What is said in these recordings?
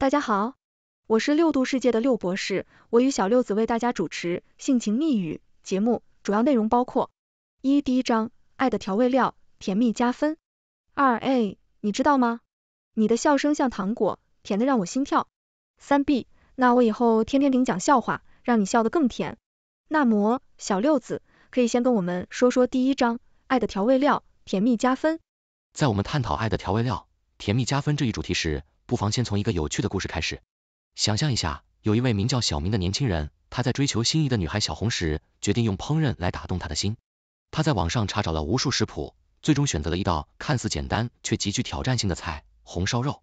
大家好，我是六度世界的六博士，我与小六子为大家主持《性情密语》节目，主要内容包括：一、第一章《爱的调味料，甜蜜加分》；二、a，你知道吗？你的笑声像糖果，甜的让我心跳；三、b，那我以后天天给你讲笑话，让你笑得更甜。那么，小六子可以先跟我们说说第一章《爱的调味料，甜蜜加分》。在我们探讨爱的调味料，甜蜜加分这一主题时，不妨先从一个有趣的故事开始。想象一下，有一位名叫小明的年轻人，他在追求心仪的女孩小红时，决定用烹饪来打动她的心。他在网上查找了无数食谱，最终选择了一道看似简单却极具挑战性的菜——红烧肉。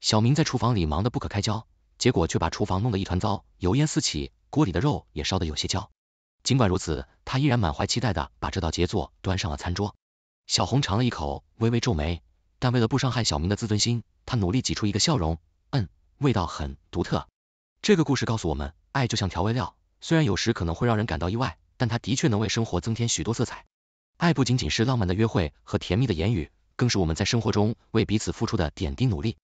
小明在厨房里忙得不可开交，结果却把厨房弄得一团糟，油烟四起，锅里的肉也烧得有些焦。尽管如此，他依然满怀期待的把这道杰作端上了餐桌。小红尝了一口，微微皱眉。但为了不伤害小明的自尊心，他努力挤出一个笑容。嗯，味道很独特。这个故事告诉我们，爱就像调味料，虽然有时可能会让人感到意外，但它的确能为生活增添许多色彩。爱不仅仅是浪漫的约会和甜蜜的言语，更是我们在生活中为彼此付出的点滴努力。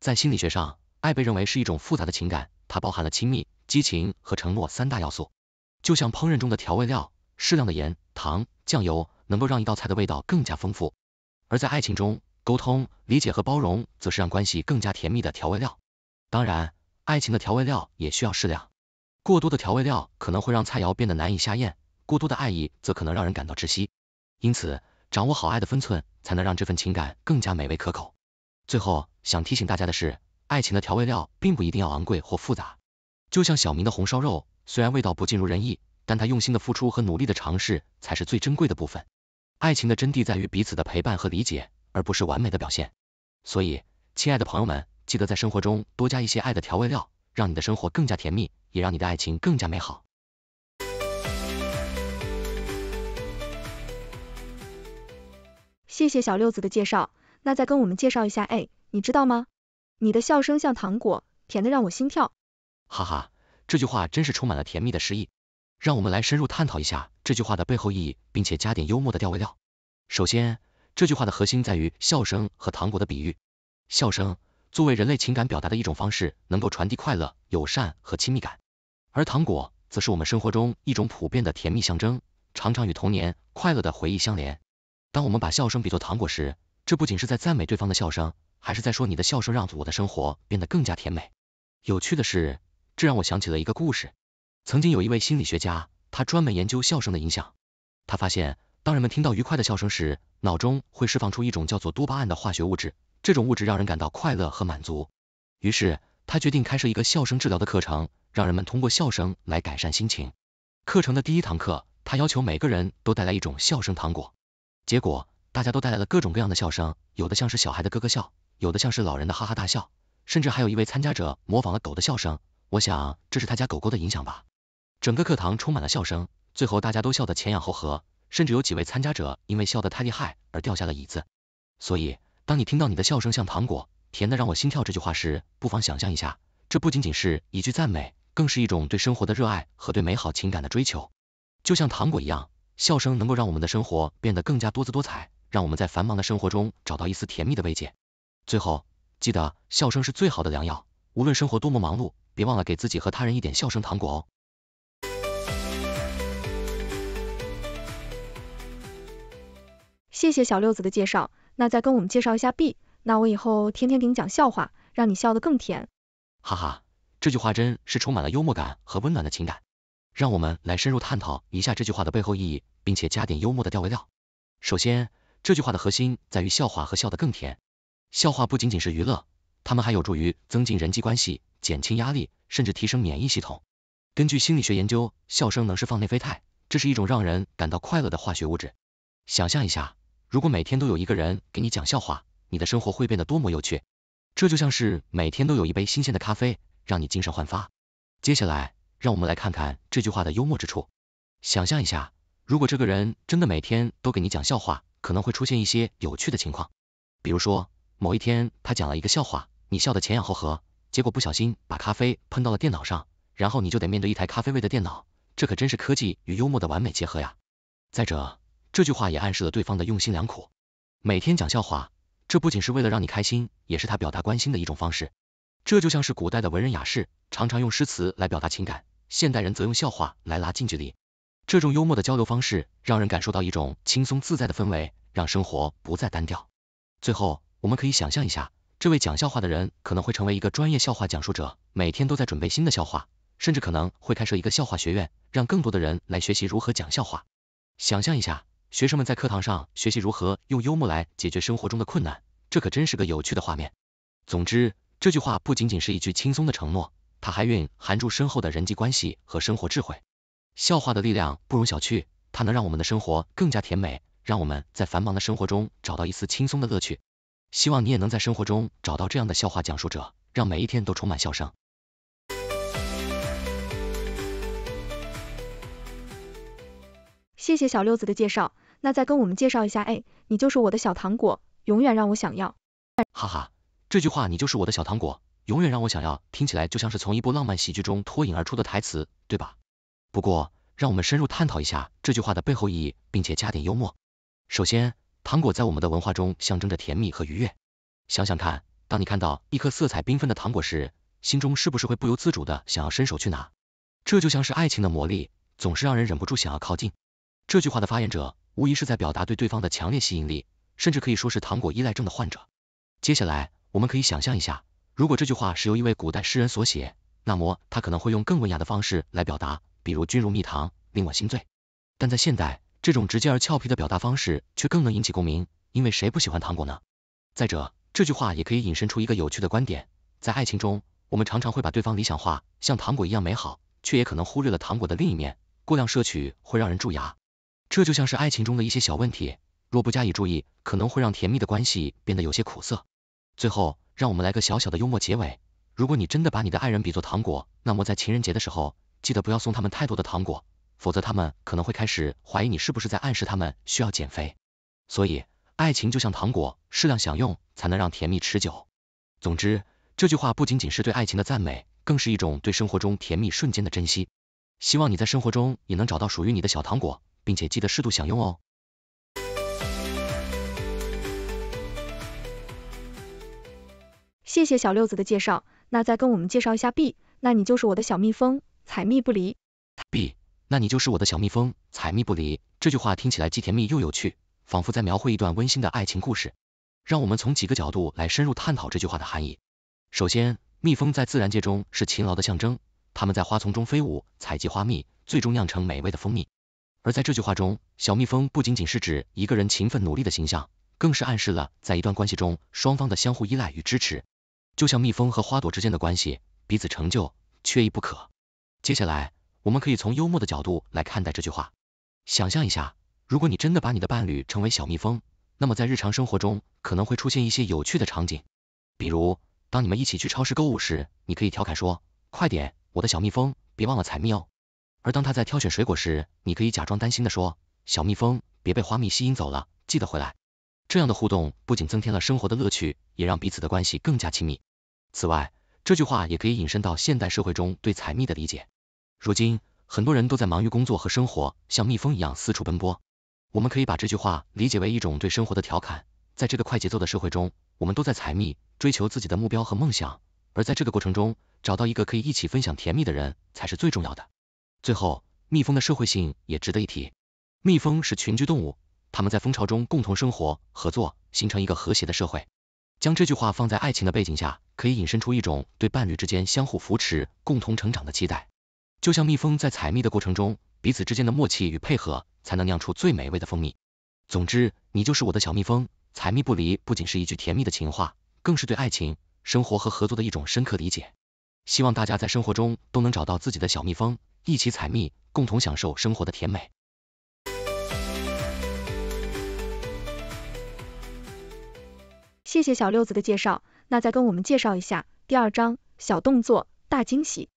在心理学上，爱被认为是一种复杂的情感，它包含了亲密、激情和承诺三大要素。就像烹饪中的调味料，适量的盐、糖、酱油能够让一道菜的味道更加丰富。而在爱情中，沟通、理解和包容，则是让关系更加甜蜜的调味料。当然，爱情的调味料也需要适量，过多的调味料可能会让菜肴变得难以下咽，过多的爱意则可能让人感到窒息。因此，掌握好爱的分寸，才能让这份情感更加美味可口。最后，想提醒大家的是，爱情的调味料并不一定要昂贵或复杂。就像小明的红烧肉，虽然味道不尽如人意，但他用心的付出和努力的尝试才是最珍贵的部分。爱情的真谛在于彼此的陪伴和理解。而不是完美的表现，所以亲爱的朋友们，记得在生活中多加一些爱的调味料，让你的生活更加甜蜜，也让你的爱情更加美好。谢谢小六子的介绍，那再跟我们介绍一下，哎，你知道吗？你的笑声像糖果，甜的让我心跳。哈哈，这句话真是充满了甜蜜的诗意，让我们来深入探讨一下这句话的背后意义，并且加点幽默的调味料。首先。这句话的核心在于笑声和糖果的比喻。笑声作为人类情感表达的一种方式，能够传递快乐、友善和亲密感；而糖果则是我们生活中一种普遍的甜蜜象征，常常与童年快乐的回忆相连。当我们把笑声比作糖果时，这不仅是在赞美对方的笑声，还是在说你的笑声让我的生活变得更加甜美。有趣的是，这让我想起了一个故事：曾经有一位心理学家，他专门研究笑声的影响，他发现。当人们听到愉快的笑声时，脑中会释放出一种叫做多巴胺的化学物质，这种物质让人感到快乐和满足。于是他决定开设一个笑声治疗的课程，让人们通过笑声来改善心情。课程的第一堂课，他要求每个人都带来一种笑声糖果，结果大家都带来了各种各样的笑声，有的像是小孩的咯咯笑，有的像是老人的哈哈大笑，甚至还有一位参加者模仿了狗的笑声，我想这是他家狗狗的影响吧。整个课堂充满了笑声，最后大家都笑得前仰后合。甚至有几位参加者因为笑得太厉害而掉下了椅子。所以，当你听到你的笑声像糖果，甜的让我心跳这句话时，不妨想象一下，这不仅仅是一句赞美，更是一种对生活的热爱和对美好情感的追求。就像糖果一样，笑声能够让我们的生活变得更加多姿多彩，让我们在繁忙的生活中找到一丝甜蜜的慰藉。最后，记得笑声是最好的良药，无论生活多么忙碌，别忘了给自己和他人一点笑声糖果哦。谢谢小六子的介绍，那再跟我们介绍一下 B。那我以后天天给你讲笑话，让你笑得更甜。哈哈，这句话真是充满了幽默感和温暖的情感。让我们来深入探讨一下这句话的背后意义，并且加点幽默的调味料。首先，这句话的核心在于笑话和笑得更甜。笑话不仅仅是娱乐，它们还有助于增进人际关系、减轻压力，甚至提升免疫系统。根据心理学研究，笑声能释放内啡肽，这是一种让人感到快乐的化学物质。想象一下。如果每天都有一个人给你讲笑话，你的生活会变得多么有趣！这就像是每天都有一杯新鲜的咖啡，让你精神焕发。接下来，让我们来看看这句话的幽默之处。想象一下，如果这个人真的每天都给你讲笑话，可能会出现一些有趣的情况。比如说，某一天他讲了一个笑话，你笑得前仰后合，结果不小心把咖啡喷到了电脑上，然后你就得面对一台咖啡味的电脑，这可真是科技与幽默的完美结合呀！再者，这句话也暗示了对方的用心良苦。每天讲笑话，这不仅是为了让你开心，也是他表达关心的一种方式。这就像是古代的文人雅士常常用诗词来表达情感，现代人则用笑话来拉近距离。这种幽默的交流方式，让人感受到一种轻松自在的氛围，让生活不再单调。最后，我们可以想象一下，这位讲笑话的人可能会成为一个专业笑话讲述者，每天都在准备新的笑话，甚至可能会开设一个笑话学院，让更多的人来学习如何讲笑话。想象一下。学生们在课堂上学习如何用幽默来解决生活中的困难，这可真是个有趣的画面。总之，这句话不仅仅是一句轻松的承诺，它还蕴含住深厚的人际关系和生活智慧。笑话的力量不容小觑，它能让我们的生活更加甜美，让我们在繁忙的生活中找到一丝轻松的乐趣。希望你也能在生活中找到这样的笑话讲述者，让每一天都充满笑声。谢谢小六子的介绍，那再跟我们介绍一下，哎，你就是我的小糖果，永远让我想要。哈哈，这句话你就是我的小糖果，永远让我想要，听起来就像是从一部浪漫喜剧中脱颖而出的台词，对吧？不过，让我们深入探讨一下这句话的背后意义，并且加点幽默。首先，糖果在我们的文化中象征着甜蜜和愉悦。想想看，当你看到一颗色彩缤纷的糖果时，心中是不是会不由自主的想要伸手去拿？这就像是爱情的魔力，总是让人忍不住想要靠近。这句话的发言者无疑是在表达对对方的强烈吸引力，甚至可以说是糖果依赖症的患者。接下来，我们可以想象一下，如果这句话是由一位古代诗人所写，那么他可能会用更文雅的方式来表达，比如“君如蜜糖，令我心醉”。但在现代，这种直接而俏皮的表达方式却更能引起共鸣，因为谁不喜欢糖果呢？再者，这句话也可以引申出一个有趣的观点：在爱情中，我们常常会把对方理想化，像糖果一样美好，却也可能忽略了糖果的另一面，过量摄取会让人蛀牙。这就像是爱情中的一些小问题，若不加以注意，可能会让甜蜜的关系变得有些苦涩。最后，让我们来个小小的幽默结尾：如果你真的把你的爱人比作糖果，那么在情人节的时候，记得不要送他们太多的糖果，否则他们可能会开始怀疑你是不是在暗示他们需要减肥。所以，爱情就像糖果，适量享用才能让甜蜜持久。总之，这句话不仅仅是对爱情的赞美，更是一种对生活中甜蜜瞬间的珍惜。希望你在生活中也能找到属于你的小糖果。并且记得适度享用哦。谢谢小六子的介绍，那再跟我们介绍一下 B，那你就是我的小蜜蜂，采蜜不离。B，那你就是我的小蜜蜂，采蜜不离。这句话听起来既甜蜜又有趣，仿佛在描绘一段温馨的爱情故事。让我们从几个角度来深入探讨这句话的含义。首先，蜜蜂在自然界中是勤劳的象征，它们在花丛中飞舞，采集花蜜，最终酿成美味的蜂蜜。而在这句话中，小蜜蜂不仅仅是指一个人勤奋努力的形象，更是暗示了在一段关系中双方的相互依赖与支持，就像蜜蜂和花朵之间的关系，彼此成就，缺一不可。接下来，我们可以从幽默的角度来看待这句话。想象一下，如果你真的把你的伴侣称为小蜜蜂，那么在日常生活中可能会出现一些有趣的场景。比如，当你们一起去超市购物时，你可以调侃说：“快点，我的小蜜蜂，别忘了采蜜哦。”而当他在挑选水果时，你可以假装担心的说：“小蜜蜂，别被花蜜吸引走了，记得回来。”这样的互动不仅增添了生活的乐趣，也让彼此的关系更加亲密。此外，这句话也可以引申到现代社会中对采蜜的理解。如今，很多人都在忙于工作和生活，像蜜蜂一样四处奔波。我们可以把这句话理解为一种对生活的调侃。在这个快节奏的社会中，我们都在采蜜，追求自己的目标和梦想。而在这个过程中，找到一个可以一起分享甜蜜的人，才是最重要的。最后，蜜蜂的社会性也值得一提。蜜蜂是群居动物，它们在蜂巢中共同生活、合作，形成一个和谐的社会。将这句话放在爱情的背景下，可以引申出一种对伴侣之间相互扶持、共同成长的期待。就像蜜蜂在采蜜的过程中，彼此之间的默契与配合，才能酿出最美味的蜂蜜。总之，你就是我的小蜜蜂，采蜜不离，不仅是一句甜蜜的情话，更是对爱情、生活和合作的一种深刻理解。希望大家在生活中都能找到自己的小蜜蜂。一起采蜜，共同享受生活的甜美。谢谢小六子的介绍，那再跟我们介绍一下第二章小动作大惊喜。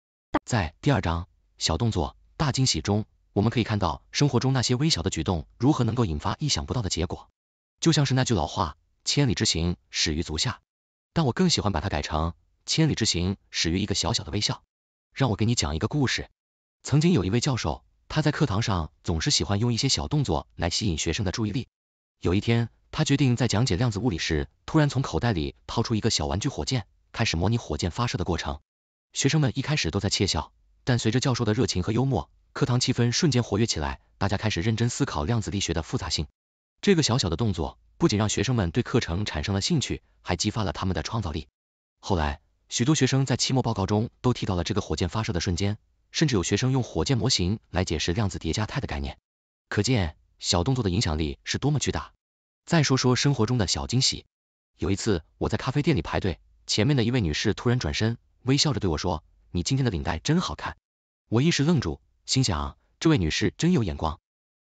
在第二章小动作大惊喜中，我们可以看到生活中那些微小的举动如何能够引发意想不到的结果。就像是那句老话，千里之行始于足下。但我更喜欢把它改成千里之行始于一个小小的微笑。让我给你讲一个故事。曾经有一位教授，他在课堂上总是喜欢用一些小动作来吸引学生的注意力。有一天，他决定在讲解量子物理时，突然从口袋里掏出一个小玩具火箭，开始模拟火箭发射的过程。学生们一开始都在窃笑，但随着教授的热情和幽默，课堂气氛瞬间活跃起来，大家开始认真思考量子力学的复杂性。这个小小的动作不仅让学生们对课程产生了兴趣，还激发了他们的创造力。后来，许多学生在期末报告中都提到了这个火箭发射的瞬间。甚至有学生用火箭模型来解释量子叠加态的概念，可见小动作的影响力是多么巨大。再说说生活中的小惊喜，有一次我在咖啡店里排队，前面的一位女士突然转身，微笑着对我说：“你今天的领带真好看。”我一时愣住，心想这位女士真有眼光。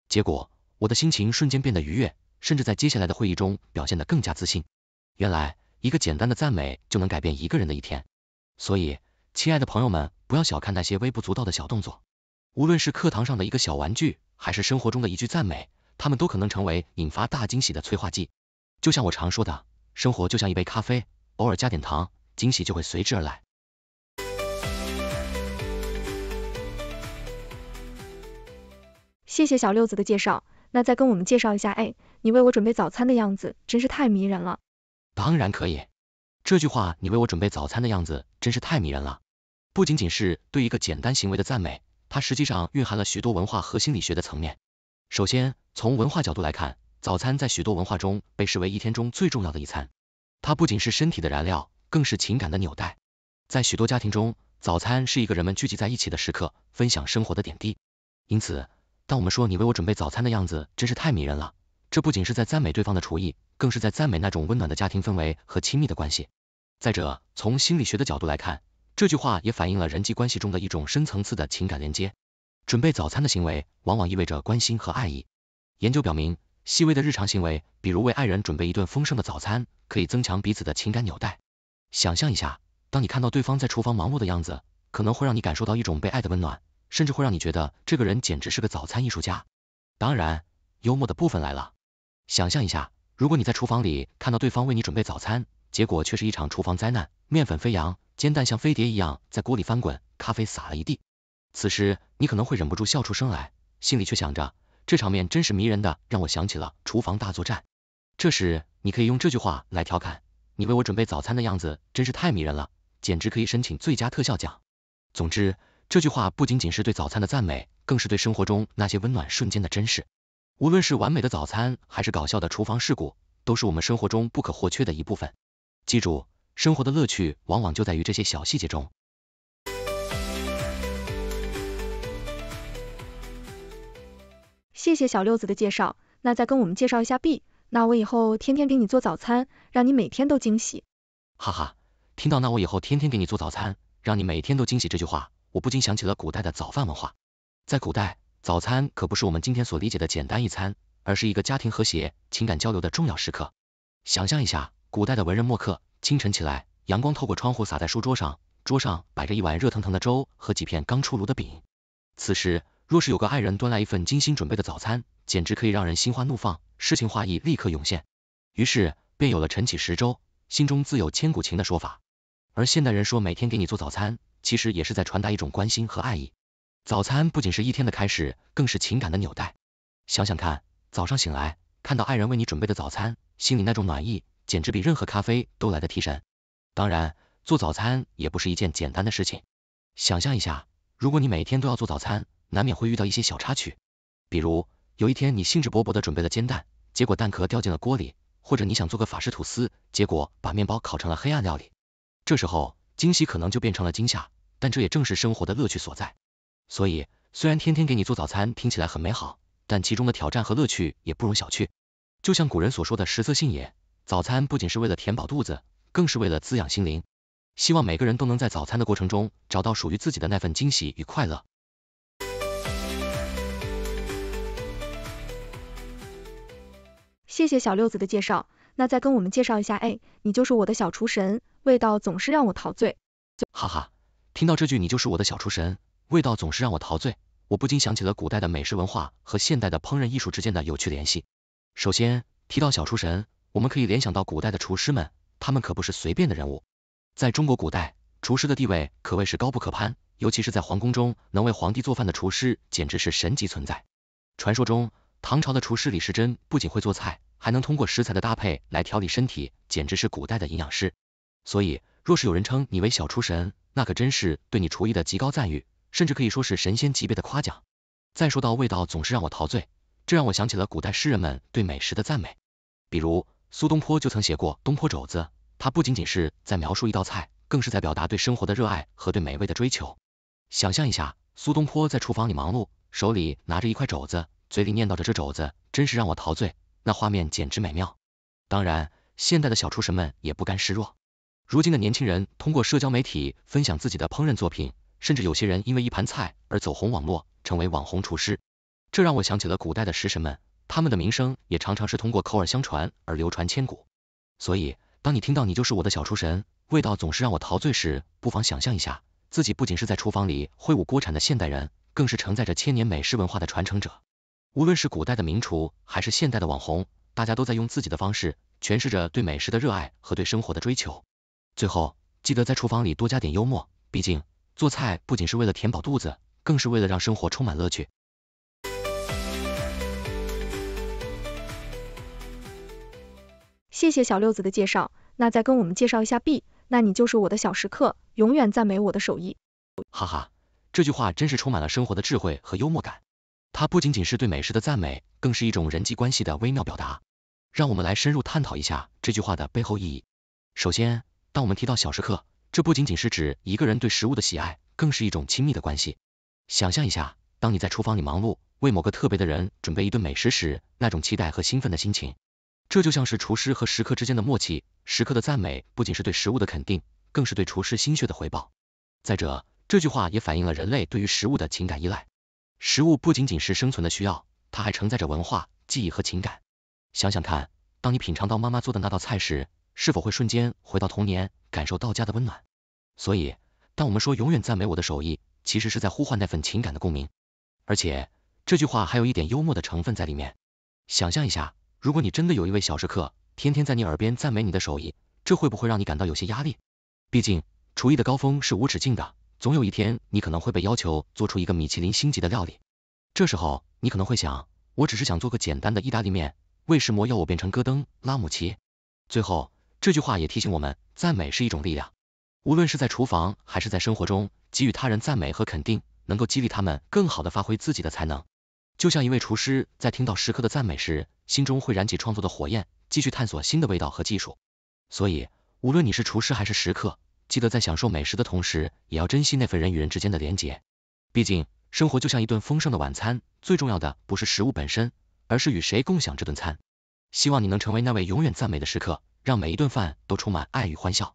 结果我的心情瞬间变得愉悦，甚至在接下来的会议中表现得更加自信。原来一个简单的赞美就能改变一个人的一天，所以。亲爱的朋友们，不要小看那些微不足道的小动作，无论是课堂上的一个小玩具，还是生活中的一句赞美，他们都可能成为引发大惊喜的催化剂。就像我常说的，生活就像一杯咖啡，偶尔加点糖，惊喜就会随之而来。谢谢小六子的介绍，那再跟我们介绍一下，哎，你为我准备早餐的样子真是太迷人了。当然可以，这句话你为我准备早餐的样子真是太迷人了。不仅仅是对一个简单行为的赞美，它实际上蕴含了许多文化和心理学的层面。首先，从文化角度来看，早餐在许多文化中被视为一天中最重要的一餐，它不仅是身体的燃料，更是情感的纽带。在许多家庭中，早餐是一个人们聚集在一起的时刻，分享生活的点滴。因此，当我们说你为我准备早餐的样子真是太迷人了，这不仅是在赞美对方的厨艺，更是在赞美那种温暖的家庭氛围和亲密的关系。再者，从心理学的角度来看，这句话也反映了人际关系中的一种深层次的情感连接。准备早餐的行为往往意味着关心和爱意。研究表明，细微的日常行为，比如为爱人准备一顿丰盛的早餐，可以增强彼此的情感纽带。想象一下，当你看到对方在厨房忙碌的样子，可能会让你感受到一种被爱的温暖，甚至会让你觉得这个人简直是个早餐艺术家。当然，幽默的部分来了。想象一下，如果你在厨房里看到对方为你准备早餐，结果却是一场厨房灾难，面粉飞扬。煎蛋像飞碟一样在锅里翻滚，咖啡洒了一地。此时你可能会忍不住笑出声来，心里却想着这场面真是迷人，的让我想起了厨房大作战。这时你可以用这句话来调侃，你为我准备早餐的样子真是太迷人了，简直可以申请最佳特效奖。总之，这句话不仅仅是对早餐的赞美，更是对生活中那些温暖瞬间的珍视。无论是完美的早餐，还是搞笑的厨房事故，都是我们生活中不可或缺的一部分。记住。生活的乐趣往往就在于这些小细节中。谢谢小六子的介绍，那再跟我们介绍一下 B。那我以后天天给你做早餐，让你每天都惊喜。哈哈，听到那我以后天天给你做早餐，让你每天都惊喜这句话，我不禁想起了古代的早饭文化。在古代，早餐可不是我们今天所理解的简单一餐，而是一个家庭和谐、情感交流的重要时刻。想象一下。古代的文人墨客清晨起来，阳光透过窗户洒在书桌上，桌上摆着一碗热腾腾的粥和几片刚出炉的饼。此时若是有个爱人端来一份精心准备的早餐，简直可以让人心花怒放，诗情画意立刻涌现。于是便有了“晨起时粥，心中自有千古情”的说法。而现代人说每天给你做早餐，其实也是在传达一种关心和爱意。早餐不仅是一天的开始，更是情感的纽带。想想看，早上醒来，看到爱人为你准备的早餐，心里那种暖意。简直比任何咖啡都来的提神。当然，做早餐也不是一件简单的事情。想象一下，如果你每天都要做早餐，难免会遇到一些小插曲。比如有一天你兴致勃勃的准备了煎蛋，结果蛋壳掉进了锅里；或者你想做个法式吐司，结果把面包烤成了黑暗料理。这时候惊喜可能就变成了惊吓，但这也正是生活的乐趣所在。所以虽然天天给你做早餐听起来很美好，但其中的挑战和乐趣也不容小觑。就像古人所说的食色性也。早餐不仅是为了填饱肚子，更是为了滋养心灵。希望每个人都能在早餐的过程中找到属于自己的那份惊喜与快乐。谢谢小六子的介绍，那再跟我们介绍一下，哎，你就是我的小厨神，味道总是让我陶醉。哈哈，听到这句你就是我的小厨神，味道总是让我陶醉，我不禁想起了古代的美食文化和现代的烹饪艺术之间的有趣联系。首先提到小厨神。我们可以联想到古代的厨师们，他们可不是随便的人物。在中国古代，厨师的地位可谓是高不可攀，尤其是在皇宫中，能为皇帝做饭的厨师简直是神级存在。传说中，唐朝的厨师李时珍不仅会做菜，还能通过食材的搭配来调理身体，简直是古代的营养师。所以，若是有人称你为小厨神，那可真是对你厨艺的极高赞誉，甚至可以说是神仙级别的夸奖。再说到味道，总是让我陶醉，这让我想起了古代诗人们对美食的赞美，比如。苏东坡就曾写过《东坡肘子》，他不仅仅是在描述一道菜，更是在表达对生活的热爱和对美味的追求。想象一下，苏东坡在厨房里忙碌，手里拿着一块肘子，嘴里念叨着这肘子，真是让我陶醉，那画面简直美妙。当然，现代的小厨神们也不甘示弱。如今的年轻人通过社交媒体分享自己的烹饪作品，甚至有些人因为一盘菜而走红网络，成为网红厨师。这让我想起了古代的食神们。他们的名声也常常是通过口耳相传而流传千古。所以，当你听到“你就是我的小厨神，味道总是让我陶醉”时，不妨想象一下，自己不仅是在厨房里挥舞锅铲的现代人，更是承载着千年美食文化的传承者。无论是古代的名厨，还是现代的网红，大家都在用自己的方式诠释着对美食的热爱和对生活的追求。最后，记得在厨房里多加点幽默，毕竟做菜不仅是为了填饱肚子，更是为了让生活充满乐趣。谢谢小六子的介绍，那再跟我们介绍一下 B，那你就是我的小时刻，永远赞美我的手艺。哈哈，这句话真是充满了生活的智慧和幽默感，它不仅仅是对美食的赞美，更是一种人际关系的微妙表达。让我们来深入探讨一下这句话的背后意义。首先，当我们提到小时刻，这不仅仅是指一个人对食物的喜爱，更是一种亲密的关系。想象一下，当你在厨房里忙碌，为某个特别的人准备一顿美食时，那种期待和兴奋的心情。这就像是厨师和食客之间的默契，食客的赞美不仅是对食物的肯定，更是对厨师心血的回报。再者，这句话也反映了人类对于食物的情感依赖。食物不仅仅是生存的需要，它还承载着文化、记忆和情感。想想看，当你品尝到妈妈做的那道菜时，是否会瞬间回到童年，感受到家的温暖？所以，当我们说永远赞美我的手艺，其实是在呼唤那份情感的共鸣。而且，这句话还有一点幽默的成分在里面。想象一下。如果你真的有一位小食客，天天在你耳边赞美你的手艺，这会不会让你感到有些压力？毕竟，厨艺的高峰是无止境的，总有一天你可能会被要求做出一个米其林星级的料理。这时候，你可能会想，我只是想做个简单的意大利面，为什么要我变成戈登拉姆齐？最后，这句话也提醒我们，赞美是一种力量。无论是在厨房还是在生活中，给予他人赞美和肯定，能够激励他们更好的发挥自己的才能。就像一位厨师在听到食客的赞美时。心中会燃起创作的火焰，继续探索新的味道和技术。所以，无论你是厨师还是食客，记得在享受美食的同时，也要珍惜那份人与人之间的连结。毕竟，生活就像一顿丰盛的晚餐，最重要的不是食物本身，而是与谁共享这顿餐。希望你能成为那位永远赞美的食客，让每一顿饭都充满爱与欢笑。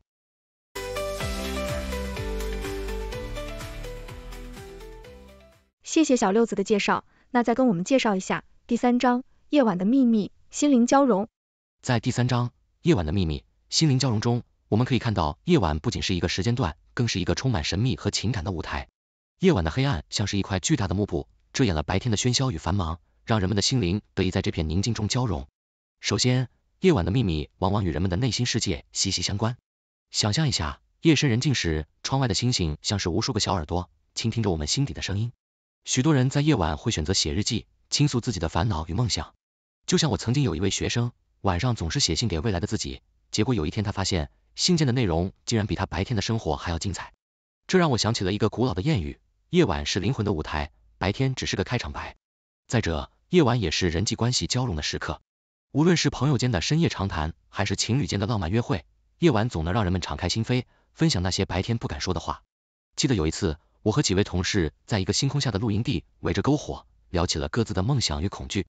谢谢小六子的介绍，那再跟我们介绍一下第三章。夜晚的秘密，心灵交融。在第三章《夜晚的秘密，心灵交融》中，我们可以看到，夜晚不仅是一个时间段，更是一个充满神秘和情感的舞台。夜晚的黑暗像是一块巨大的幕布，遮掩了白天的喧嚣与繁忙，让人们的心灵得以在这片宁静中交融。首先，夜晚的秘密往往与人们的内心世界息息相关。想象一下，夜深人静时，窗外的星星像是无数个小耳朵，倾听着我们心底的声音。许多人在夜晚会选择写日记，倾诉自己的烦恼与梦想。就像我曾经有一位学生，晚上总是写信给未来的自己，结果有一天他发现信件的内容竟然比他白天的生活还要精彩。这让我想起了一个古老的谚语：夜晚是灵魂的舞台，白天只是个开场白。再者，夜晚也是人际关系交融的时刻。无论是朋友间的深夜长谈，还是情侣间的浪漫约会，夜晚总能让人们敞开心扉，分享那些白天不敢说的话。记得有一次，我和几位同事在一个星空下的露营地，围着篝火聊起了各自的梦想与恐惧。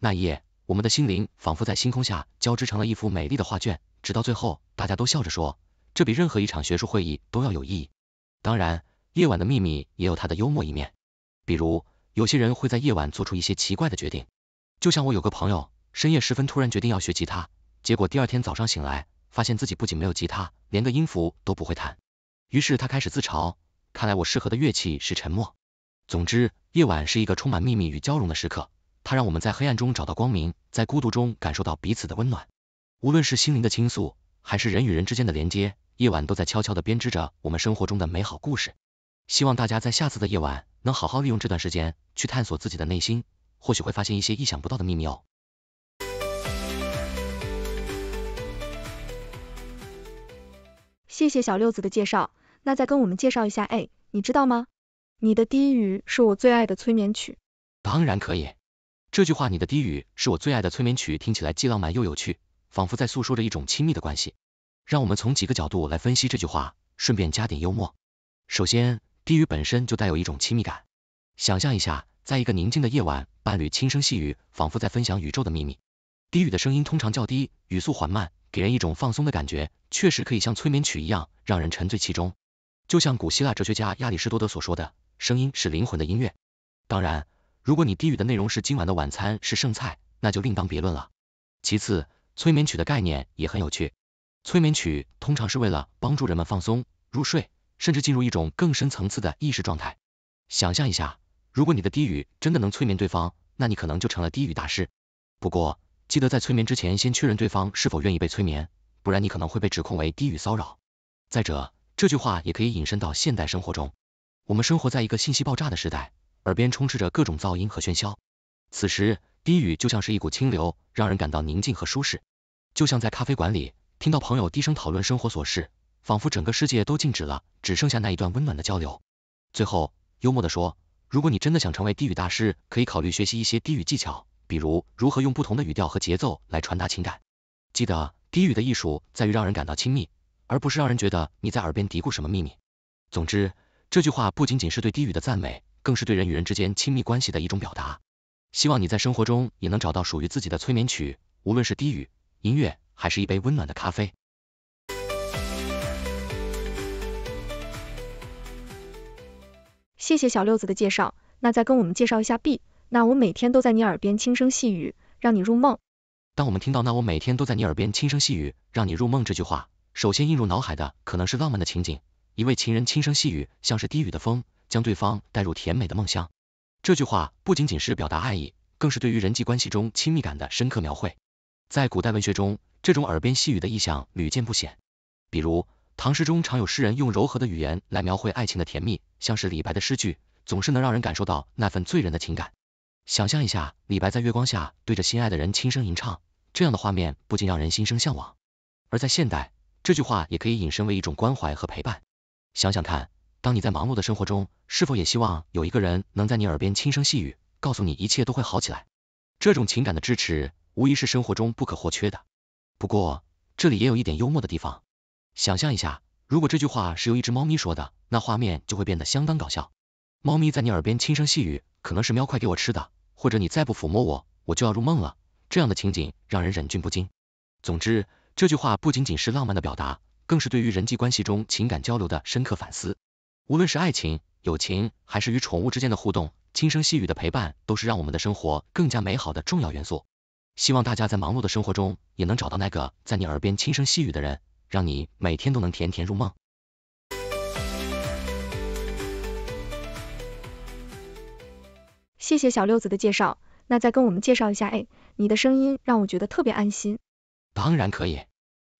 那夜。我们的心灵仿佛在星空下交织成了一幅美丽的画卷，直到最后，大家都笑着说，这比任何一场学术会议都要有意义。当然，夜晚的秘密也有它的幽默一面，比如有些人会在夜晚做出一些奇怪的决定，就像我有个朋友，深夜时分突然决定要学吉他，结果第二天早上醒来，发现自己不仅没有吉他，连个音符都不会弹。于是他开始自嘲，看来我适合的乐器是沉默。总之，夜晚是一个充满秘密与交融的时刻。它让我们在黑暗中找到光明，在孤独中感受到彼此的温暖。无论是心灵的倾诉，还是人与人之间的连接，夜晚都在悄悄的编织着我们生活中的美好故事。希望大家在下次的夜晚，能好好利用这段时间去探索自己的内心，或许会发现一些意想不到的秘密哦。谢谢小六子的介绍，那再跟我们介绍一下，哎，你知道吗？你的低语是我最爱的催眠曲。当然可以。这句话，你的低语是我最爱的催眠曲，听起来既浪漫又有趣，仿佛在诉说着一种亲密的关系。让我们从几个角度来分析这句话，顺便加点幽默。首先，低语本身就带有一种亲密感。想象一下，在一个宁静的夜晚，伴侣轻声细语，仿佛在分享宇宙的秘密。低语的声音通常较低，语速缓慢，给人一种放松的感觉，确实可以像催眠曲一样让人沉醉其中。就像古希腊哲学家亚里士多德所说：“的声音是灵魂的音乐。”当然。如果你低语的内容是今晚的晚餐是剩菜，那就另当别论了。其次，催眠曲的概念也很有趣，催眠曲通常是为了帮助人们放松、入睡，甚至进入一种更深层次的意识状态。想象一下，如果你的低语真的能催眠对方，那你可能就成了低语大师。不过，记得在催眠之前先确认对方是否愿意被催眠，不然你可能会被指控为低语骚扰。再者，这句话也可以引申到现代生活中，我们生活在一个信息爆炸的时代。耳边充斥着各种噪音和喧嚣，此时低语就像是一股清流，让人感到宁静和舒适，就像在咖啡馆里听到朋友低声讨论生活琐事，仿佛整个世界都静止了，只剩下那一段温暖的交流。最后幽默地说，如果你真的想成为低语大师，可以考虑学习一些低语技巧，比如如何用不同的语调和节奏来传达情感。记得低语的艺术在于让人感到亲密，而不是让人觉得你在耳边嘀咕什么秘密。总之，这句话不仅仅是对低语的赞美。更是对人与人之间亲密关系的一种表达。希望你在生活中也能找到属于自己的催眠曲，无论是低语、音乐，还是一杯温暖的咖啡。谢谢小六子的介绍，那再跟我们介绍一下 B。那我每天都在你耳边轻声细语，让你入梦。当我们听到那我每天都在你耳边轻声细语，让你入梦这句话，首先映入脑海的可能是浪漫的情景，一位情人轻声细语，像是低语的风。将对方带入甜美的梦乡。这句话不仅仅是表达爱意，更是对于人际关系中亲密感的深刻描绘。在古代文学中，这种耳边细语的意象屡见不鲜。比如，唐诗中常有诗人用柔和的语言来描绘爱情的甜蜜，像是李白的诗句，总是能让人感受到那份醉人的情感。想象一下，李白在月光下对着心爱的人轻声吟唱，这样的画面不禁让人心生向往。而在现代，这句话也可以引申为一种关怀和陪伴。想想看。当你在忙碌的生活中，是否也希望有一个人能在你耳边轻声细语，告诉你一切都会好起来？这种情感的支持无疑是生活中不可或缺的。不过，这里也有一点幽默的地方。想象一下，如果这句话是由一只猫咪说的，那画面就会变得相当搞笑。猫咪在你耳边轻声细语，可能是“喵，快给我吃的”，或者你再不抚摸我，我就要入梦了。这样的情景让人忍俊不禁。总之，这句话不仅仅是浪漫的表达，更是对于人际关系中情感交流的深刻反思。无论是爱情、友情，还是与宠物之间的互动，轻声细语的陪伴，都是让我们的生活更加美好的重要元素。希望大家在忙碌的生活中，也能找到那个在你耳边轻声细语的人，让你每天都能甜甜入梦。谢谢小六子的介绍，那再跟我们介绍一下，哎，你的声音让我觉得特别安心。当然可以，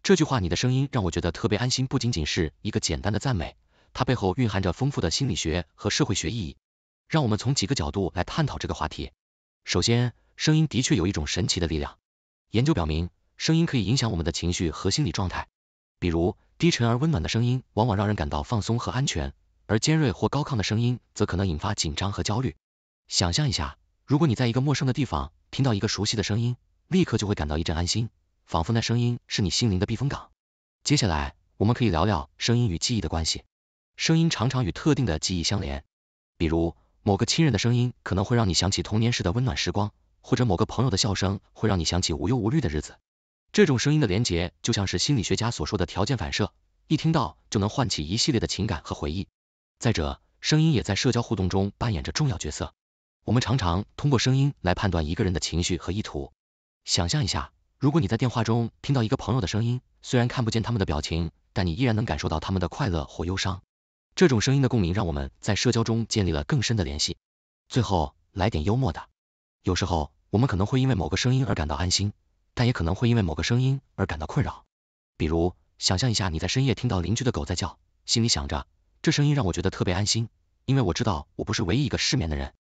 这句话你的声音让我觉得特别安心，不仅仅是一个简单的赞美。它背后蕴含着丰富的心理学和社会学意义，让我们从几个角度来探讨这个话题。首先，声音的确有一种神奇的力量。研究表明，声音可以影响我们的情绪和心理状态。比如，低沉而温暖的声音往往让人感到放松和安全，而尖锐或高亢的声音则可能引发紧张和焦虑。想象一下，如果你在一个陌生的地方听到一个熟悉的声音，立刻就会感到一阵安心，仿佛那声音是你心灵的避风港。接下来，我们可以聊聊声音与记忆的关系。声音常常与特定的记忆相连，比如某个亲人的声音可能会让你想起童年时的温暖时光，或者某个朋友的笑声会让你想起无忧无虑的日子。这种声音的连结就像是心理学家所说的条件反射，一听到就能唤起一系列的情感和回忆。再者，声音也在社交互动中扮演着重要角色。我们常常通过声音来判断一个人的情绪和意图。想象一下，如果你在电话中听到一个朋友的声音，虽然看不见他们的表情，但你依然能感受到他们的快乐或忧伤。这种声音的共鸣让我们在社交中建立了更深的联系。最后来点幽默的，有时候我们可能会因为某个声音而感到安心，但也可能会因为某个声音而感到困扰。比如，想象一下你在深夜听到邻居的狗在叫，心里想着这声音让我觉得特别安心，因为我知道我不是唯一一个失眠的人。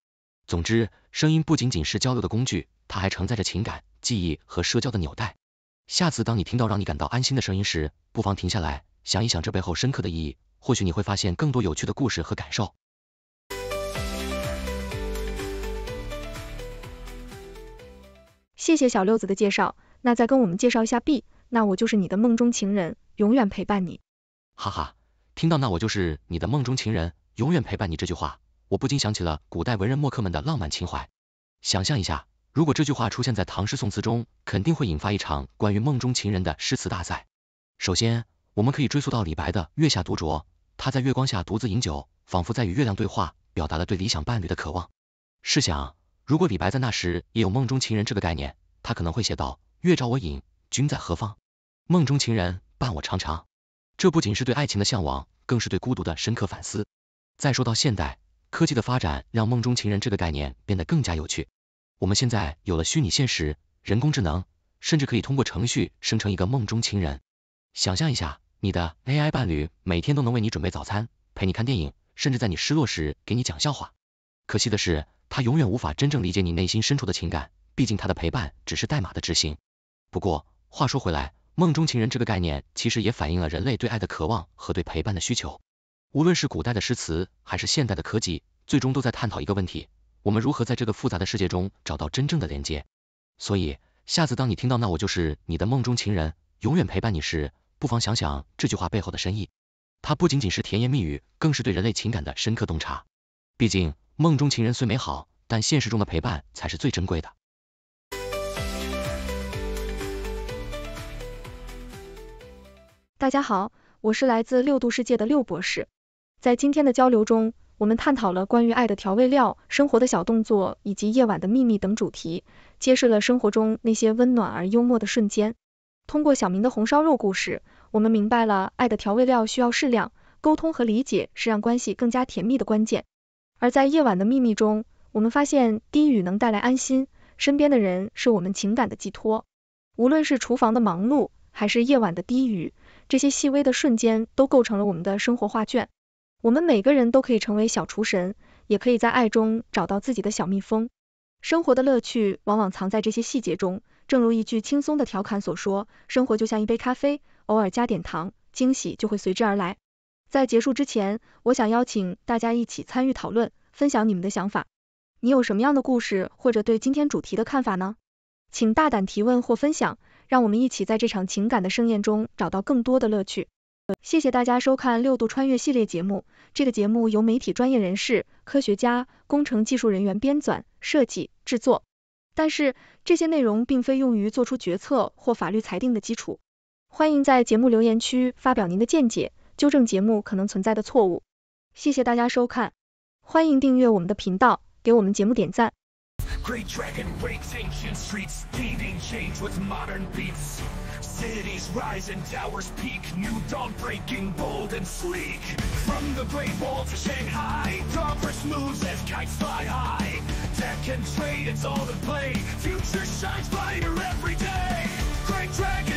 总之，声音不仅仅是交流的工具，它还承载着情感、记忆和社交的纽带。下次当你听到让你感到安心的声音时，不妨停下来想一想这背后深刻的意义。或许你会发现更多有趣的故事和感受。谢谢小六子的介绍，那再跟我们介绍一下 B。那我就是你的梦中情人，永远陪伴你。哈哈，听到那我就是你的梦中情人，永远陪伴你这句话，我不禁想起了古代文人墨客们的浪漫情怀。想象一下，如果这句话出现在唐诗宋词中，肯定会引发一场关于梦中情人的诗词大赛。首先，我们可以追溯到李白的《月下独酌》。他在月光下独自饮酒，仿佛在与月亮对话，表达了对理想伴侣的渴望。试想，如果李白在那时也有梦中情人这个概念，他可能会写道：“月照我影，君在何方？梦中情人伴我长长。”这不仅是对爱情的向往，更是对孤独的深刻反思。再说到现代科技的发展，让梦中情人这个概念变得更加有趣。我们现在有了虚拟现实、人工智能，甚至可以通过程序生成一个梦中情人。想象一下。你的 AI 伴侣每天都能为你准备早餐，陪你看电影，甚至在你失落时给你讲笑话。可惜的是，他永远无法真正理解你内心深处的情感，毕竟他的陪伴只是代码的执行。不过话说回来，梦中情人这个概念其实也反映了人类对爱的渴望和对陪伴的需求。无论是古代的诗词，还是现代的科技，最终都在探讨一个问题：我们如何在这个复杂的世界中找到真正的连接？所以，下次当你听到那我就是你的梦中情人，永远陪伴你时，不妨想想这句话背后的深意，它不仅仅是甜言蜜语，更是对人类情感的深刻洞察。毕竟，梦中情人虽美好，但现实中的陪伴才是最珍贵的。大家好，我是来自六度世界的六博士。在今天的交流中，我们探讨了关于爱的调味料、生活的小动作以及夜晚的秘密等主题，揭示了生活中那些温暖而幽默的瞬间。通过小明的红烧肉故事。我们明白了，爱的调味料需要适量，沟通和理解是让关系更加甜蜜的关键。而在夜晚的秘密中，我们发现低语能带来安心，身边的人是我们情感的寄托。无论是厨房的忙碌，还是夜晚的低语，这些细微的瞬间都构成了我们的生活画卷。我们每个人都可以成为小厨神，也可以在爱中找到自己的小蜜蜂。生活的乐趣往往藏在这些细节中，正如一句轻松的调侃所说：“生活就像一杯咖啡。”偶尔加点糖，惊喜就会随之而来。在结束之前，我想邀请大家一起参与讨论，分享你们的想法。你有什么样的故事或者对今天主题的看法呢？请大胆提问或分享，让我们一起在这场情感的盛宴中找到更多的乐趣。谢谢大家收看六度穿越系列节目。这个节目由媒体专业人士、科学家、工程技术人员编纂、设计、制作，但是这些内容并非用于做出决策或法律裁定的基础。欢迎在节目留言区发表您的见解，纠正节目可能存在的错误。谢谢大家收看，欢迎订阅我们的频道，给我们节目点赞。Great dragon ancient streets, change with modern beats. Cities rise and towers peak, new dawn breaking bold and sleek. From the Great Wall to Shanghai, progress moves as kites fly high. Tech and trade, it's all in play, future shines brighter every day. Great dragon.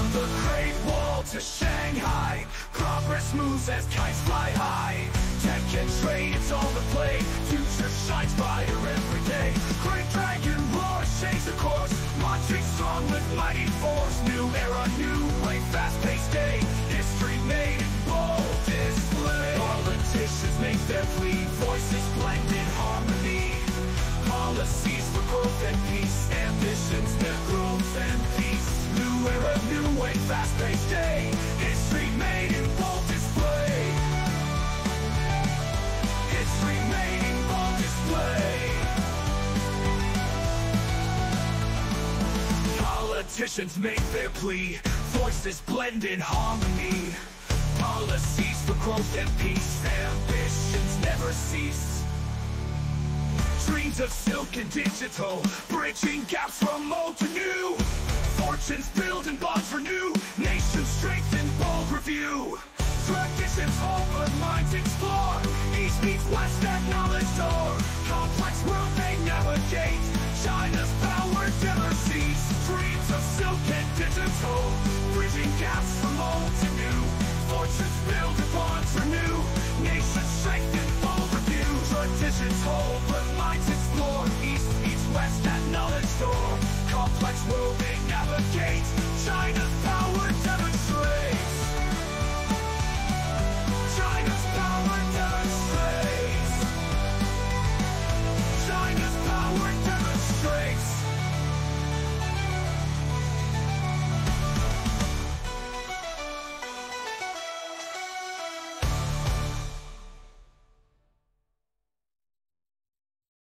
From the Great Wall to Shanghai Progress moves as kites fly high Tech and trade, it's all the play Future shines brighter every day Great Dragon roar shakes the course Marching strong with mighty force New era, new way, fast-paced day History made in bold display Politicians make their plea Voices blend in harmony Policies for growth and peace Ambitions that growth and peace era new fast-paced day History made in bold display History made in bold display Politicians make their plea Voices blend in harmony Policies for growth and peace Ambitions never cease Dreams of silk and digital Bridging gaps from old to new build and bonds renew. nations strengthen bold review traditions but minds explore east meets west acknowledge door complex world they navigate china's power never cease dreams of silk and digital bridging gaps from old to new fortunes build and bonds renew. nations strengthen bold review traditions hold but minds explore east meets west that knowledge door which will they navigate? China's power.